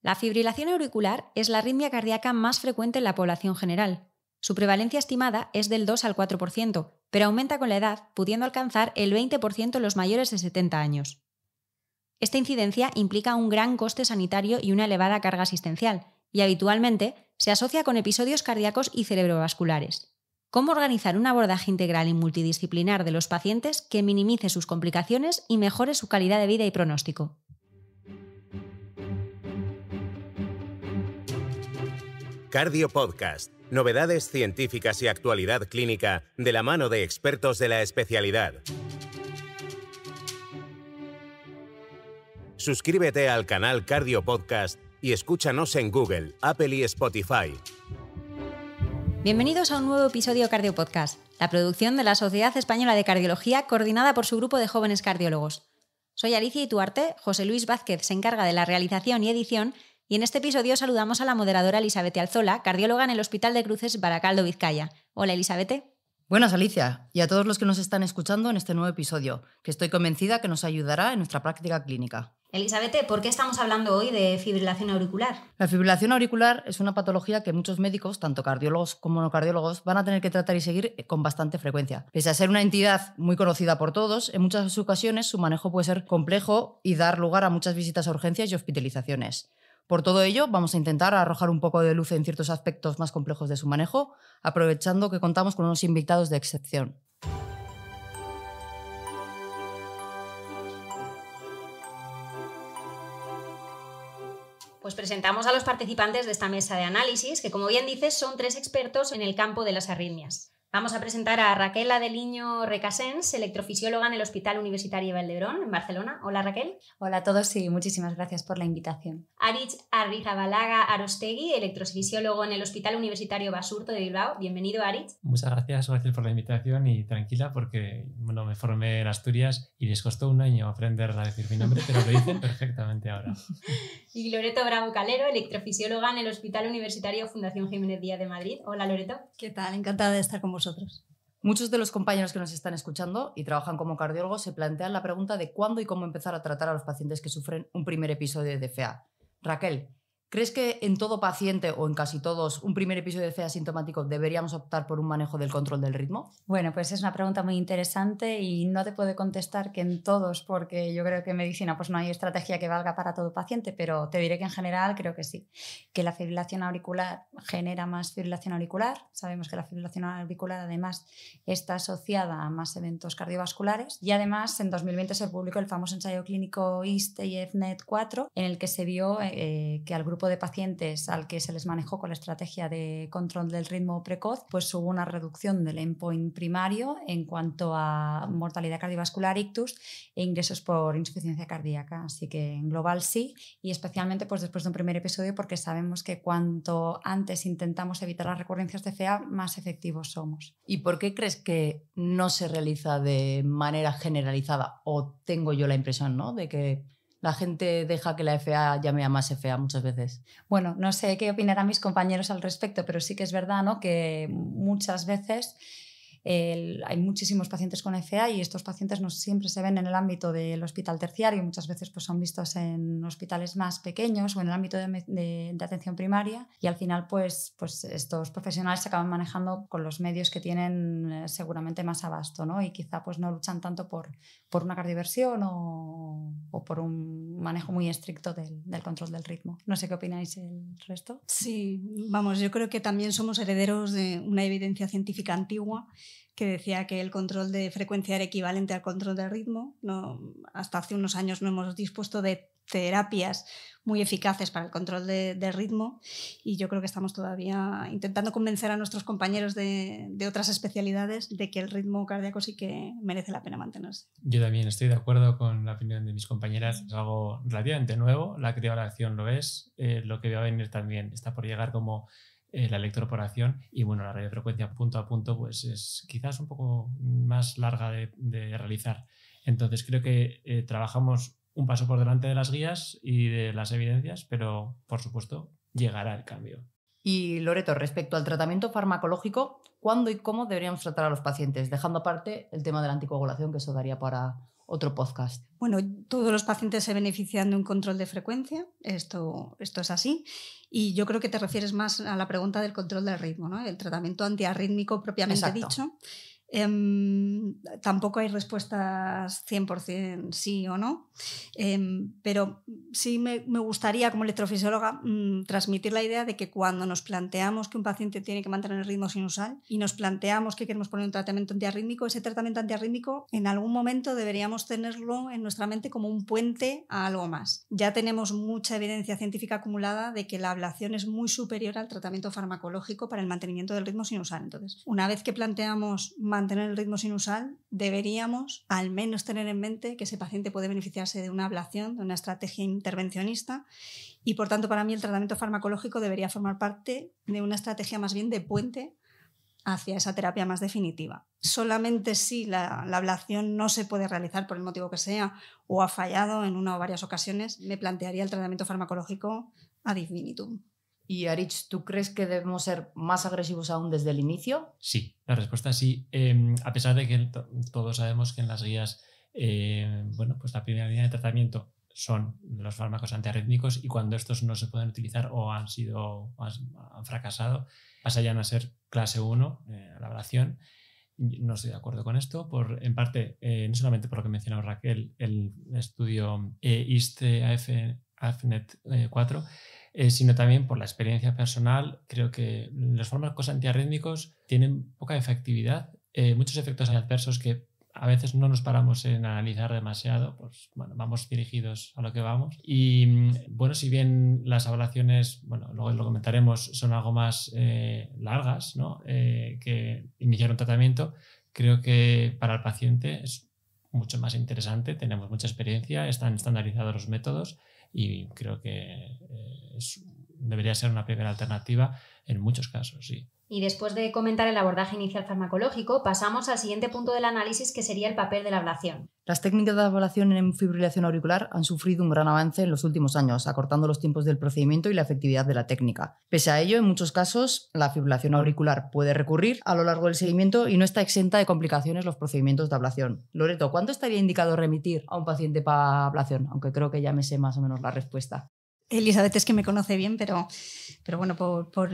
La fibrilación auricular es la arritmia cardíaca más frecuente en la población general. Su prevalencia estimada es del 2 al 4%, pero aumenta con la edad, pudiendo alcanzar el 20% en los mayores de 70 años. Esta incidencia implica un gran coste sanitario y una elevada carga asistencial, y habitualmente se asocia con episodios cardíacos y cerebrovasculares. ¿Cómo organizar un abordaje integral y multidisciplinar de los pacientes que minimice sus complicaciones y mejore su calidad de vida y pronóstico? Cardio Podcast. Novedades científicas y actualidad clínica de la mano de expertos de la especialidad. Suscríbete al canal Cardio Podcast y escúchanos en Google, Apple y Spotify. Bienvenidos a un nuevo episodio Cardio Podcast, la producción de la Sociedad Española de Cardiología coordinada por su grupo de jóvenes cardiólogos. Soy Alicia Ituarte, José Luis Vázquez se encarga de la realización y edición y en este episodio saludamos a la moderadora Elizabeth Alzola, cardióloga en el Hospital de Cruces Baracaldo, Vizcaya. Hola, Elizabeth. Buenas, Alicia, y a todos los que nos están escuchando en este nuevo episodio, que estoy convencida que nos ayudará en nuestra práctica clínica. Elizabeth, ¿por qué estamos hablando hoy de fibrilación auricular? La fibrilación auricular es una patología que muchos médicos, tanto cardiólogos como no cardiólogos, van a tener que tratar y seguir con bastante frecuencia. Pese a ser una entidad muy conocida por todos, en muchas ocasiones su manejo puede ser complejo y dar lugar a muchas visitas a urgencias y hospitalizaciones. Por todo ello, vamos a intentar arrojar un poco de luz en ciertos aspectos más complejos de su manejo, aprovechando que contamos con unos invitados de excepción. Pues presentamos a los participantes de esta mesa de análisis, que como bien dices son tres expertos en el campo de las arritmias. Vamos a presentar a Raquel Adeliño Recasens, electrofisióloga en el Hospital Universitario Valdebrón, en Barcelona. Hola Raquel. Hola a todos y muchísimas gracias por la invitación. Arich Arrizabalaga Arostegui, electrofisiólogo en el Hospital Universitario Basurto de Bilbao. Bienvenido, Arich. Muchas gracias, gracias por la invitación y tranquila porque bueno, me formé en Asturias y les costó un año aprender a decir mi nombre, pero lo dicen perfectamente ahora. y Loreto Bravo Calero, electrofisióloga en el Hospital Universitario Fundación Jiménez Díaz de Madrid. Hola Loreto. ¿Qué tal? Encantada de estar con vosotros. Muchos de los compañeros que nos están escuchando y trabajan como cardiólogos se plantean la pregunta de cuándo y cómo empezar a tratar a los pacientes que sufren un primer episodio de DFA. Raquel, ¿Crees que en todo paciente o en casi todos un primer episodio de fe asintomático deberíamos optar por un manejo del control del ritmo? Bueno, pues es una pregunta muy interesante y no te puedo contestar que en todos, porque yo creo que en medicina pues no hay estrategia que valga para todo paciente, pero te diré que en general creo que sí, que la fibrilación auricular genera más fibrilación auricular. Sabemos que la fibrilación auricular además está asociada a más eventos cardiovasculares y además en 2020 se publicó el famoso ensayo clínico ISTE y FNET 4 en el que se vio eh, que al grupo grupo de pacientes al que se les manejó con la estrategia de control del ritmo precoz, pues hubo una reducción del endpoint primario en cuanto a mortalidad cardiovascular, ictus e ingresos por insuficiencia cardíaca. Así que en global sí, y especialmente pues, después de un primer episodio, porque sabemos que cuanto antes intentamos evitar las recurrencias de FEA, más efectivos somos. ¿Y por qué crees que no se realiza de manera generalizada? ¿O tengo yo la impresión ¿no? de que la gente deja que la FA llame a más FA muchas veces. Bueno, no sé qué opinarán mis compañeros al respecto, pero sí que es verdad ¿no? que muchas veces hay muchísimos pacientes con FA y estos pacientes no siempre se ven en el ámbito del hospital terciario, muchas veces pues, son vistos en hospitales más pequeños o en el ámbito de, atención primaria y al final pues, pues estos profesionales se acaban manejando con los medios que tienen eh, seguramente más abasto ¿no? y quizá pues, no luchan tanto por, por una cardioversión o, o por un manejo muy estricto del, del, control del ritmo. No sé qué opináis el resto. Sí, vamos, yo creo que también somos herederos de una evidencia científica antigua que decía que el control de frecuencia era equivalente al control de ritmo. hasta hace unos años no hemos dispuesto de terapias muy eficaces para el control de, ritmo y yo creo que estamos todavía intentando convencer a nuestros compañeros de, otras especialidades de que el ritmo cardíaco sí que merece la pena mantenerse. Yo también estoy de acuerdo con la opinión de mis compañeras, es algo relativamente nuevo, la acción lo es, eh, lo que va a venir también está por llegar como eh, la electroporación y bueno, la radiofrecuencia punto a punto pues es quizás un poco más larga de, realizar. Entonces creo que eh, trabajamos un paso por delante de las guías y de las evidencias, pero por supuesto llegará el cambio. Y Loreto, respecto al tratamiento farmacológico, ¿cuándo y cómo deberíamos tratar a los pacientes? Dejando aparte el tema de la anticoagulación, que eso daría para otro podcast. Bueno, todos los pacientes se benefician de un control de frecuencia, esto, esto es así, y yo creo que te refieres más a la pregunta del control del ritmo, ¿no? el tratamiento antiarrítmico propiamente dicho. Em, tampoco hay respuestas 100% sí o no, em, pero sí me, gustaría como electrofisióloga mm, transmitir la idea de que cuando nos planteamos que un paciente tiene que mantener el ritmo sinusal y nos planteamos que queremos poner un tratamiento antiarrítmico, ese tratamiento antiarrítmico en algún momento deberíamos tenerlo en nuestra mente como un puente a algo más. Ya tenemos mucha evidencia científica acumulada de que la ablación es muy superior al tratamiento farmacológico para el mantenimiento del ritmo sinusal. Entonces, una vez que planteamos más mantener el ritmo sinusal, deberíamos al menos tener en mente que ese paciente puede beneficiarse de una ablación, de una estrategia intervencionista, y por tanto para mí el tratamiento farmacológico debería formar parte de una estrategia más bien de puente hacia esa terapia más definitiva. Solamente si la, ablación no se puede realizar por el motivo que sea o ha fallado en una o varias ocasiones, me plantearía el tratamiento farmacológico ad infinitum. Y Arich, ¿tú crees que debemos ser más agresivos aún desde el inicio? Sí, la respuesta es sí. Em, a pesar de que todos sabemos que en las guías, eh, bueno, pues la primera línea de tratamiento son los fármacos antiarrítmicos y cuando estos no se pueden utilizar o han sido han fracasado, pasarían a ser clase 1, eh, la evaluación. No estoy de acuerdo con esto, por, en parte, eh, no solamente por lo que mencionó Raquel, el estudio eh, iste afn AFNET 4, eh, eh, sino también por la experiencia personal. Creo que los fármacos antiarrítmicos tienen poca efectividad, eh, muchos efectos adversos que a veces no nos paramos en analizar demasiado, pues bueno, vamos dirigidos a lo que vamos. Y mm, bueno, si bien las evaluaciones, bueno, luego lo comentaremos, son algo más largas, ¿no? que iniciar un tratamiento, creo que para el paciente es mucho más interesante, tenemos mucha experiencia, están estandarizados los métodos y creo que eh, debería ser una primera alternativa en muchos casos, sí. Y después de comentar el abordaje inicial farmacológico, pasamos al siguiente punto del análisis que sería el papel de la ablación. Las técnicas de ablación en fibrilación auricular han sufrido un gran avance en los últimos años, acortando los tiempos del procedimiento y la efectividad de la técnica. Pese a ello, en muchos casos, la fibrilación auricular puede recurrir a lo largo del seguimiento y no está exenta de complicaciones los procedimientos de ablación. Loreto, ¿cuánto estaría indicado remitir a un paciente para ablación? Aunque creo que ya me sé más o menos la respuesta. Elizabeth es que me conoce bien, pero, pero bueno, por,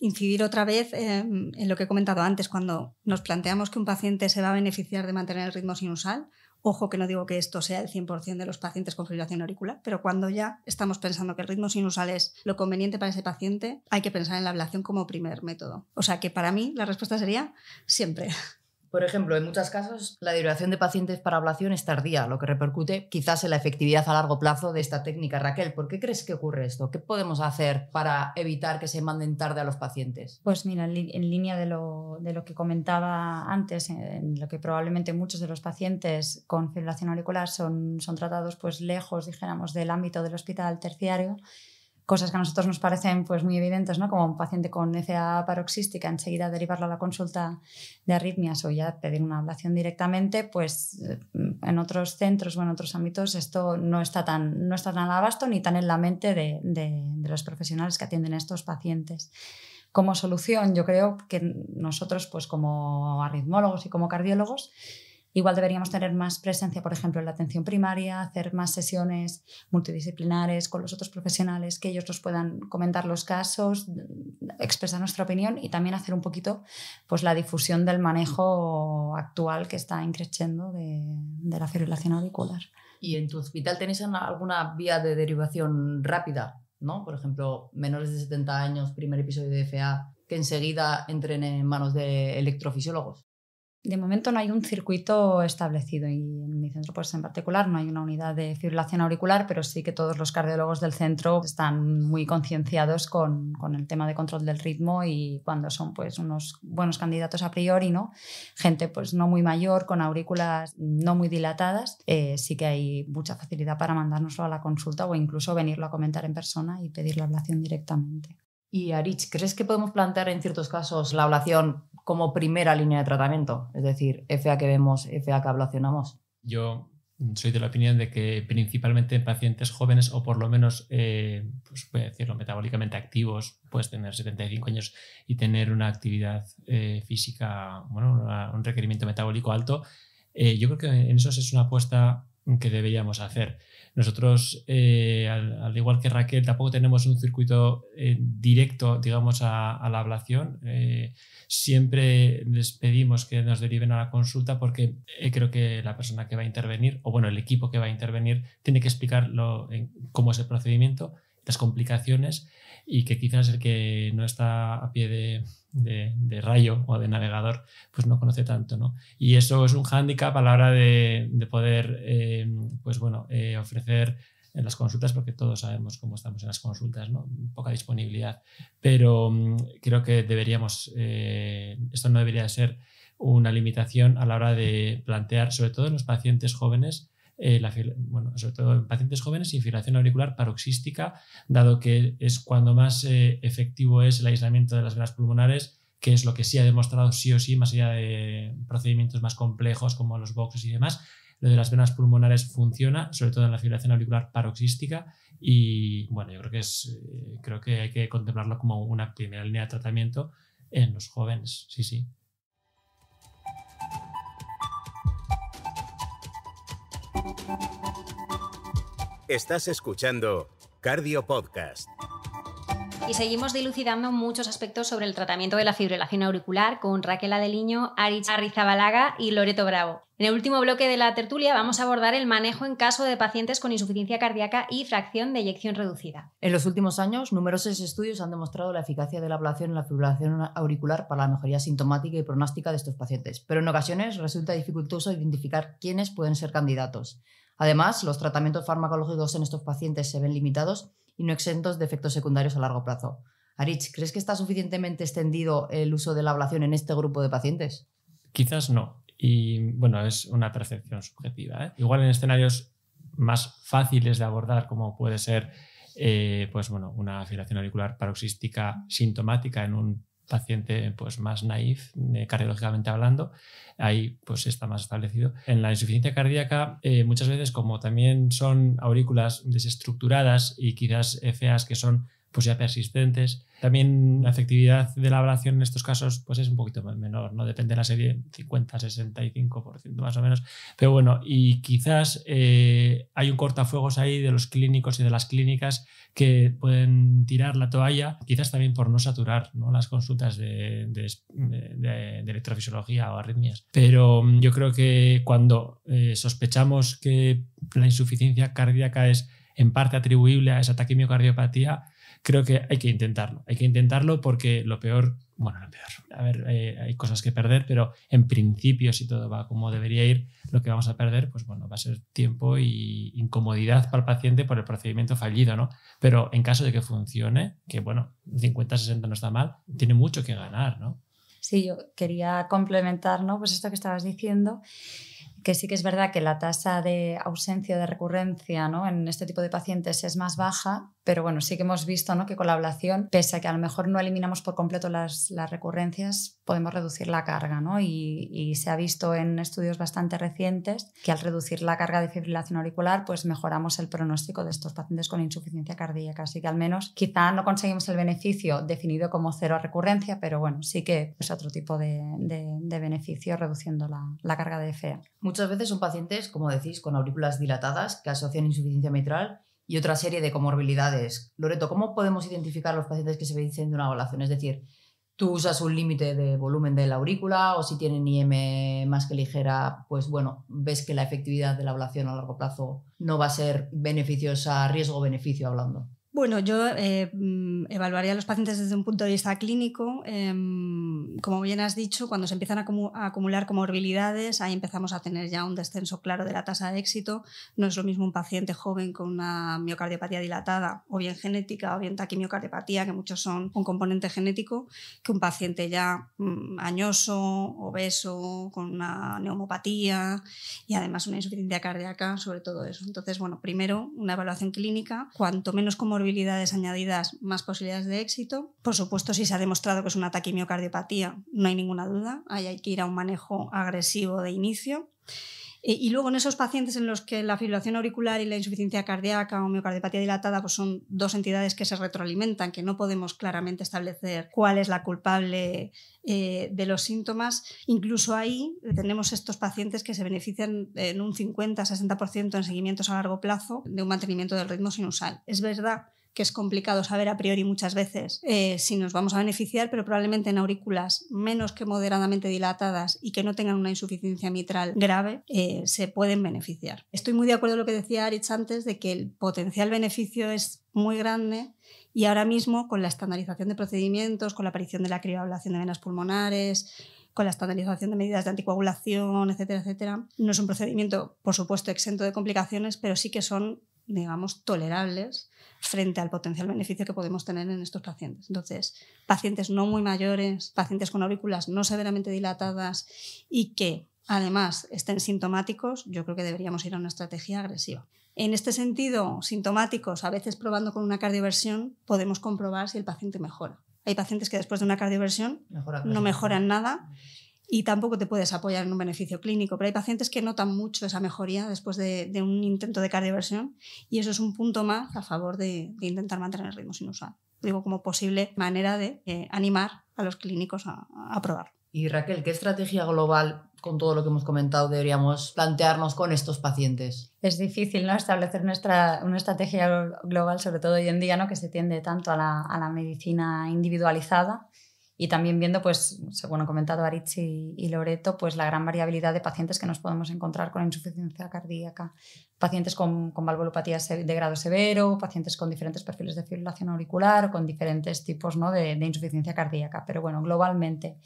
incidir otra vez eh, en lo que he comentado antes, cuando nos planteamos que un paciente se va a beneficiar de mantener el ritmo sinusal, ojo que no digo que esto sea el 100% de los pacientes con fibrilación auricular, pero cuando ya estamos pensando que el ritmo sinusal es lo conveniente para ese paciente, hay que pensar en la ablación como primer método. O sea que para mí la respuesta sería siempre. Por ejemplo, en muchos casos, la derivación de pacientes para ablación es tardía, lo que repercute quizás en la efectividad a largo plazo de esta técnica. Raquel, ¿por qué crees que ocurre esto? ¿Qué podemos hacer para evitar que se manden tarde a los pacientes? Pues mira, en, línea de lo, que comentaba antes, en, lo que probablemente muchos de los pacientes con fibrilación auricular son, son tratados pues lejos, dijéramos, del ámbito del hospital terciario cosas que a nosotros nos parecen pues, muy evidentes, como un paciente con FA paroxística, enseguida derivarlo a la consulta de arritmias o ya pedir una ablación directamente, pues eh, en otros centros o en otros ámbitos esto no está tan, no está tan abasto ni tan en la mente de, los profesionales que atienden a estos pacientes como solución, yo creo que nosotros, pues como arritmólogos y como cardiólogos, Igual deberíamos tener más presencia, por ejemplo, en la atención primaria, hacer más sesiones multidisciplinares con los otros profesionales, que ellos nos puedan comentar los casos, expresar nuestra opinión y también hacer un poquito pues, la difusión del manejo actual que está increciendo de, de la fibrilación auricular. ¿Y en tu hospital tenéis alguna vía de derivación rápida? ¿no? Por ejemplo, menores de 70 años, primer episodio de FA, que enseguida entren en manos de electrofisiólogos de momento no hay un circuito establecido y en mi centro pues, en particular no hay una unidad de fibrilación auricular, pero sí que todos los cardiólogos del centro están muy concienciados con, el tema de control del ritmo y cuando son pues unos buenos candidatos a priori, ¿no? Gente pues no muy mayor, con aurículas no muy dilatadas, eh, sí que hay mucha facilidad para mandárnoslo a la consulta o incluso venirlo a comentar en persona y pedir la ablación directamente. Y Arich, ¿crees que podemos plantear en ciertos casos la ablación como primera línea de tratamiento, es decir, FA que vemos, FA que ablacionamos. Yo soy de la opinión de que principalmente en pacientes jóvenes o por lo menos, eh, pues voy decirlo, metabólicamente activos, puedes tener 75 años y tener una actividad eh, física, bueno, un requerimiento metabólico alto, eh, yo creo que en eso es una apuesta que deberíamos hacer. Nosotros, eh, al, igual que Raquel, tampoco tenemos un circuito eh, directo, digamos, a, la ablación. Eh, siempre les pedimos que nos deriven a la consulta porque creo que la persona que va a intervenir, o bueno, el equipo que va a intervenir, tiene que explicar cómo es el procedimiento, las complicaciones y que quizás el que no está a pie de de, rayo o de navegador, pues no conoce tanto, ¿no? Y eso es un hándicap a la hora de, poder, eh, pues bueno, eh, ofrecer en las consultas, porque todos sabemos cómo estamos en las consultas, ¿no? Poca disponibilidad. Pero mm, creo que deberíamos, eh, esto no debería ser una limitación a la hora de plantear, sobre todo en los pacientes jóvenes, eh, sobre todo en pacientes jóvenes, fibrilación auricular paroxística, dado que es cuando más eh, efectivo es el aislamiento de las venas pulmonares, que es lo que sí ha demostrado sí o sí, más allá de procedimientos más complejos como los boxes y demás. Lo de las venas pulmonares funciona, sobre todo en la fibrilación auricular paroxística, y bueno, yo creo que es eh, creo que hay que contemplarlo como una primera línea de tratamiento en los jóvenes, sí, sí. Estás escuchando Cardio Podcast. Y seguimos dilucidando muchos aspectos sobre el tratamiento de la fibrilación auricular con Raquel Adeliño, Arich Arrizabalaga y Loreto Bravo. En el último bloque de la tertulia vamos a abordar el manejo en caso de pacientes con insuficiencia cardíaca y fracción de eyección reducida. En los últimos años, numerosos estudios han demostrado la eficacia de la ablación en la fibrilación auricular para la mejoría sintomática y pronóstica de estos pacientes, pero en ocasiones resulta dificultoso identificar quiénes pueden ser candidatos. Además, los tratamientos farmacológicos en estos pacientes se ven limitados y no exentos de efectos secundarios a largo plazo. Arich, ¿crees que está suficientemente extendido el uso de la ablación en este grupo de pacientes? Quizás no. Y bueno, es una percepción subjetiva. ¿eh? Igual en escenarios más fáciles de abordar, como puede ser eh, pues, bueno, una afiliación auricular paroxística sintomática en un paciente pues, más naif, eh, cardiológicamente hablando, ahí pues está más establecido. En la insuficiencia cardíaca, eh, muchas veces como también son aurículas desestructuradas y quizás e feas que son pues ya persistentes. También la efectividad de la ablación en estos casos pues es un poquito menor, ¿no? Depende de la serie, 50, 65% más o menos. Pero bueno, y quizás eh, hay un cortafuegos ahí de los clínicos y de las clínicas que pueden tirar la toalla, quizás también por no saturar ¿no? las consultas de, electrofisiología o arritmias. Pero mm, yo creo que cuando eh, sospechamos que la insuficiencia cardíaca es en parte atribuible a esa taquimiocardiopatía, creo que hay que intentarlo. Hay que intentarlo porque lo peor, bueno, lo peor, a ver, eh, hay cosas que perder, pero en principio, si todo va como debería ir, lo que vamos a perder, pues bueno, va a ser tiempo y incomodidad para el paciente por el procedimiento fallido, ¿no? Pero en caso de que funcione, que bueno, 50-60 no está mal, tiene mucho que ganar, ¿no? Sí, yo quería complementar, ¿no? Pues esto que estabas diciendo que sí que es verdad que la tasa de ausencia de recurrencia ¿no? en este tipo de pacientes es más baja, pero bueno, sí que hemos visto ¿no? que con la ablación, pese a que a lo mejor no eliminamos por completo las, recurrencias, podemos reducir la carga. ¿no? Y, se ha visto en estudios bastante recientes que al reducir la carga de fibrilación auricular, pues mejoramos el pronóstico de estos pacientes con insuficiencia cardíaca. Así que al menos quizá no conseguimos el beneficio definido como cero recurrencia, pero bueno, sí que es otro tipo de, beneficio reduciendo la, la carga de FEA. Muchas veces son pacientes, como decís, con aurículas dilatadas que asocian insuficiencia mitral y otra serie de comorbilidades. Loreto, ¿cómo podemos identificar a los pacientes que se benefician de una ablación? Es decir, tú usas un límite de volumen de la aurícula o si tienen IM más que ligera, pues bueno, ves que la efectividad de la ablación a largo plazo no va a ser beneficiosa, riesgo-beneficio hablando. Bueno, yo eh, mm, evaluaría a los pacientes desde un punto de vista clínico. Em, como bien has dicho, cuando se empiezan a, acumular comorbilidades, ahí empezamos a tener ya un descenso claro de la tasa de éxito. No es lo mismo un paciente joven con una miocardiopatía dilatada, o bien genética, o bien taquimiocardiopatía, que muchos son un componente genético, que un paciente ya mm, añoso, obeso, con una neumopatía y además una insuficiencia cardíaca, sobre todo eso. Entonces, bueno, primero una evaluación clínica, cuanto menos comorbilidades, añadidas, más posibilidades de éxito. Por supuesto, si se ha demostrado que es una taquimiocardiopatía, no hay ninguna duda, ahí hay que ir a un manejo agresivo de inicio. Y, luego en esos pacientes en los que la fibrilación auricular y la insuficiencia cardíaca o miocardiopatía dilatada pues son dos entidades que se retroalimentan, que no podemos claramente establecer cuál es la culpable eh, de los síntomas, incluso ahí tenemos estos pacientes que se benefician en un 50-60% en seguimientos a largo plazo de un mantenimiento del ritmo sinusal. Es verdad que es complicado saber a priori muchas veces eh, si nos vamos a beneficiar, pero probablemente en aurículas menos que moderadamente dilatadas y que no tengan una insuficiencia mitral grave, eh, se pueden beneficiar. Estoy muy de acuerdo con lo que decía Aritz antes de que el potencial beneficio es muy grande y ahora mismo con la estandarización de procedimientos, con la aparición de la crioablación de venas pulmonares, con la estandarización de medidas de anticoagulación, etcétera, etcétera. No es un procedimiento, por supuesto, exento de complicaciones, pero sí que son digamos, tolerables frente al potencial beneficio que podemos tener en estos pacientes. Entonces, pacientes no muy mayores, pacientes con aurículas no severamente dilatadas y que además estén sintomáticos, yo creo que deberíamos ir a una estrategia agresiva. En este sentido, sintomáticos, a veces probando con una cardioversión, podemos comprobar si el paciente mejora. Hay pacientes que después de una cardioversión no mejoran nada mm y tampoco te puedes apoyar en un beneficio clínico. Pero hay pacientes que notan mucho esa mejoría después de, un intento de cardioversión y eso es un punto más a favor de, intentar mantener el ritmo sinusal. Digo, como posible manera de eh, animar a los clínicos a, a probarlo. Y Raquel, ¿qué estrategia global con todo lo que hemos comentado deberíamos plantearnos con estos pacientes? Es difícil ¿no? establecer nuestra, una estrategia global, sobre todo hoy en día, ¿no? que se tiende tanto a la, a la medicina individualizada y también viendo, pues, según han comentado Arichi y, Loreto, pues la gran variabilidad de pacientes que nos podemos encontrar con insuficiencia cardíaca, pacientes con, con valvulopatía de grado severo, pacientes con diferentes perfiles de fibrilación auricular, con diferentes tipos ¿no? de, de, insuficiencia cardíaca. Pero bueno, globalmente,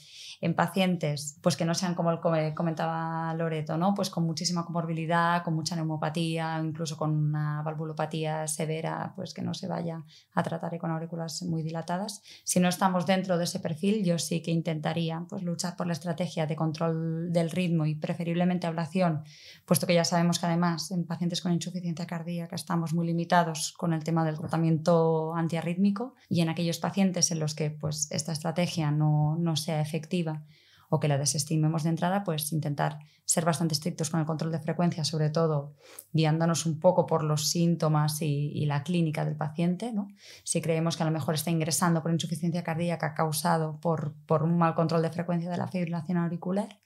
en pacientes pues que no sean como comentaba Loreto, ¿no? pues con muchísima comorbilidad, con mucha neumopatía, incluso con una valvulopatía severa, pues que no se vaya a tratar con aurículas muy dilatadas. Si no estamos dentro de ese perfil, yo sí que intentaría pues, luchar por la estrategia de control del ritmo y preferiblemente ablación, puesto que ya sabemos que además en pacientes con insuficiencia cardíaca estamos muy limitados con el tema del tratamiento antiarrítmico y en aquellos pacientes en los que pues, esta estrategia no, no sea efectiva o que la desestimemos de entrada, pues intentar ser bastante estrictos con el control de frecuencia, sobre todo guiándonos un poco por los síntomas y, la clínica del paciente. ¿no? Si creemos que a lo mejor está ingresando por insuficiencia cardíaca causado por, por un mal control de frecuencia de la fibrilación auricular,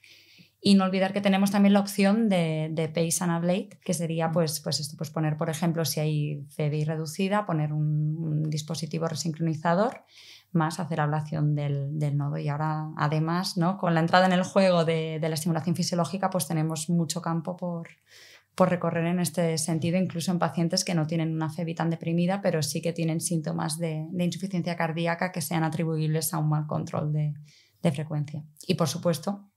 y no olvidar que tenemos también la opción de, de Pace and que sería mm. pues, pues esto, pues poner, por ejemplo, si hay CDI reducida, poner un dispositivo resincronizador más hacer ablación del, del, nodo. Y ahora, además, ¿no? con la entrada en el juego de, la estimulación fisiológica, pues tenemos mucho campo por, por recorrer en este sentido, incluso en pacientes que no tienen una FEBI tan deprimida, pero sí que tienen síntomas de, insuficiencia cardíaca que sean atribuibles a un mal control de, frecuencia. Y por supuesto,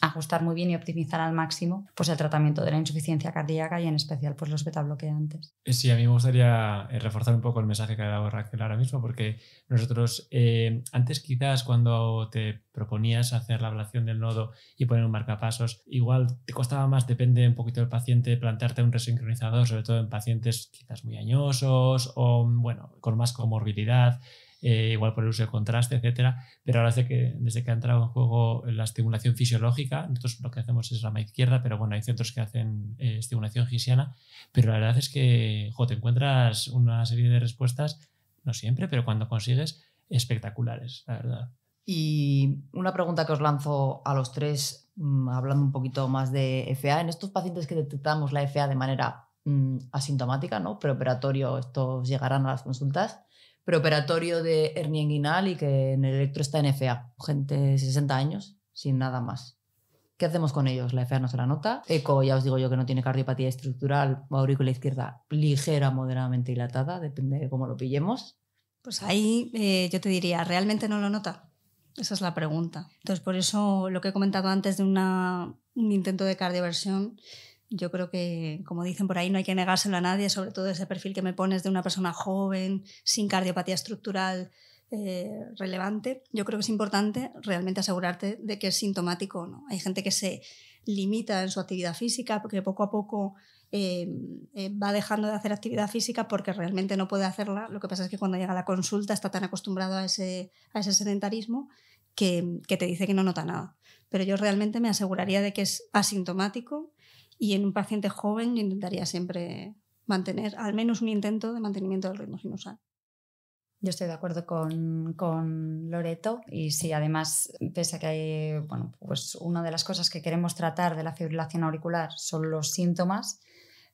ajustar muy bien y optimizar al máximo pues el tratamiento de la insuficiencia cardíaca y en especial pues los beta bloqueantes. Eh, sí, a mí me gustaría eh, reforzar un poco el mensaje que ha dado Raquel ahora mismo porque nosotros eh, antes quizás cuando te proponías hacer la ablación del nodo y poner un marcapasos, igual te costaba más, depende un poquito del paciente, plantearte un resincronizador, sobre todo en pacientes quizás muy añosos o bueno, con más comorbilidad. Eh, igual por el uso de contraste, etcétera. Pero ahora desde que, desde que ha entrado en juego la estimulación fisiológica, nosotros lo que hacemos es rama izquierda, pero bueno, hay centros que hacen eh, estimulación gisiana, pero la verdad es que te encuentras una serie de respuestas, no siempre, pero cuando consigues, espectaculares, la verdad. Y una pregunta que os lanzo a los tres, mm, hablando un poquito más de FA. En estos pacientes que detectamos la FA de manera mm, asintomática, ¿no? Preoperatorio, estos llegarán a las consultas preoperatorio de hernia inguinal y que en el electro está en FA, gente de 60 años sin nada más. ¿Qué hacemos con ellos? La FA no se la nota. Eco, ya os digo yo que no tiene cardiopatía estructural, aurícula izquierda ligera, moderadamente dilatada, depende de cómo lo pillemos. Pues ahí eh, yo te diría, ¿realmente no lo nota? Esa es la pregunta. Entonces, por eso lo que he comentado antes de un intento de cardioversión yo creo que, como dicen por ahí, no hay que negárselo a nadie, sobre todo ese perfil que me pones de una persona joven, sin cardiopatía estructural eh, relevante. Yo creo que es importante realmente asegurarte de que es sintomático o no. Hay gente que se limita en su actividad física, porque poco a poco eh, eh, va dejando de hacer actividad física porque realmente no puede hacerla. Lo que pasa es que cuando llega a la consulta está tan acostumbrado a ese, a ese sedentarismo que, que te dice que no nota nada. Pero yo realmente me aseguraría de que es asintomático y en un paciente joven yo intentaría siempre mantener al menos un intento de mantenimiento del ritmo sinusal. Yo estoy de acuerdo con, Loreto y si además, pese a que hay, bueno, pues una de las cosas que queremos tratar de la fibrilación auricular son los síntomas,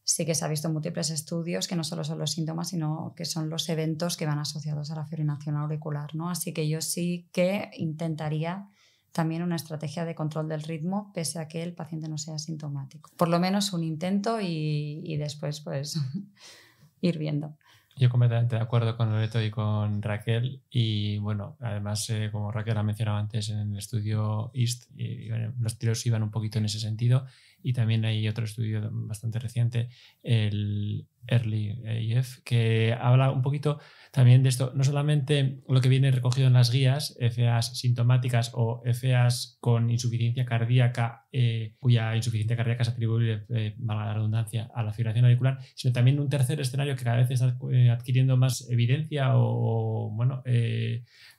sí que se ha visto múltiples estudios que no solo son los síntomas, sino que son los eventos que van asociados a la fibrilación auricular, ¿no? Así que yo sí que intentaría también una estrategia de control del ritmo, pese a que el paciente no sea sintomático. Por lo menos un intento y, después pues ir viendo. Yo completamente de acuerdo con Loreto y con Raquel. Y bueno, además, eh, como Raquel ha mencionado antes en el estudio IST, eh, los tiros iban un poquito en ese sentido y también hay otro estudio bastante reciente, el Early AF, que habla un poquito también de esto, no solamente lo que viene recogido en las guías, FEAs sintomáticas o FAs con insuficiencia cardíaca, eh, cuya insuficiencia cardíaca se atribuye, mala eh, la redundancia, a la fibración auricular, sino también un tercer escenario que cada vez está eh, adquiriendo más evidencia o, bueno,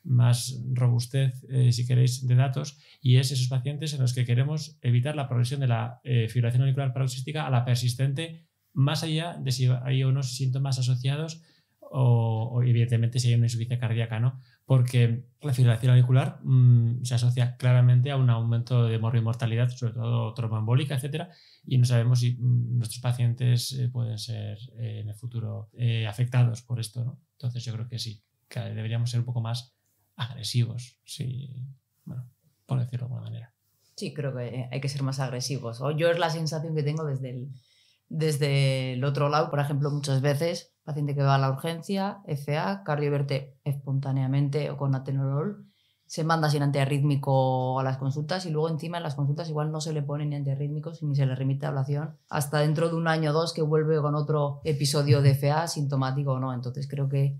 más robustez, eh, si queréis, de datos, y es esos pacientes en los que queremos evitar la progresión de la eh, fibrilación auricular paroxística a la persistente, más allá de si hay unos síntomas asociados o, evidentemente si hay una insuficiencia cardíaca, ¿no? Porque la fibrilación auricular mm, se asocia claramente a un aumento de mortalidad, sobre todo tromboembólica, etcétera, y no sabemos si mm, nuestros pacientes eh, pueden ser en el futuro afectados por esto, Entonces yo creo que sí, deberíamos ser un poco más agresivos, sí, bueno, por decirlo de alguna manera. Sí, creo que eh, hay que ser más agresivos. yo es la sensación que tengo desde el, desde el otro lado, por ejemplo, muchas veces, paciente que va a la urgencia, FA, cardioverte espontáneamente o con atenolol, se manda sin antiarrítmico a las consultas y luego encima en las consultas igual no se le pone ni antiarrítmicos ni se le remite a ablación hasta dentro de un año o dos que vuelve con otro episodio de FA sintomático o no. Entonces creo que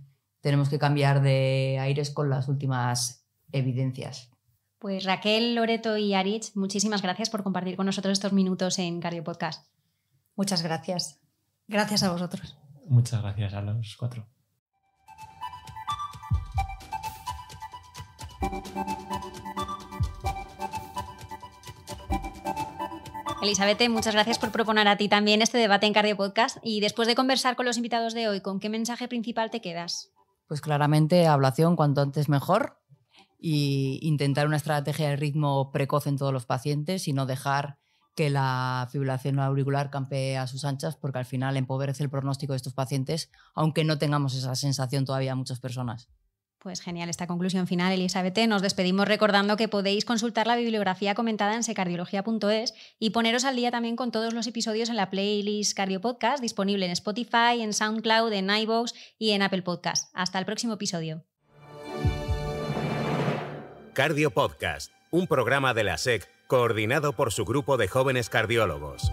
tenemos que cambiar de aires con las últimas evidencias. Pues Raquel, Loreto y Arich, muchísimas gracias por compartir con nosotros estos minutos en Cardio Podcast. Muchas gracias. Gracias a vosotros. Muchas gracias a los cuatro. Elizabeth, muchas gracias por proponer a ti también este debate en Cardio Podcast. Y después de conversar con los invitados de hoy, ¿con qué mensaje principal te quedas? Pues claramente ablación cuanto antes mejor y intentar una estrategia de ritmo precoz en todos los pacientes y no dejar que la fibrilación auricular campee a sus anchas porque al final empobrece el pronóstico de estos pacientes, aunque no tengamos esa sensación todavía muchas personas. Pues genial esta conclusión final, Elizabeth. Nos despedimos recordando que podéis consultar la bibliografía comentada en secardiología.es y poneros al día también con todos los episodios en la playlist Cardio Podcast disponible en Spotify, en SoundCloud, en iVoox y en Apple Podcast. Hasta el próximo episodio. Cardio Podcast, un programa de la SEC coordinado por su grupo de jóvenes cardiólogos.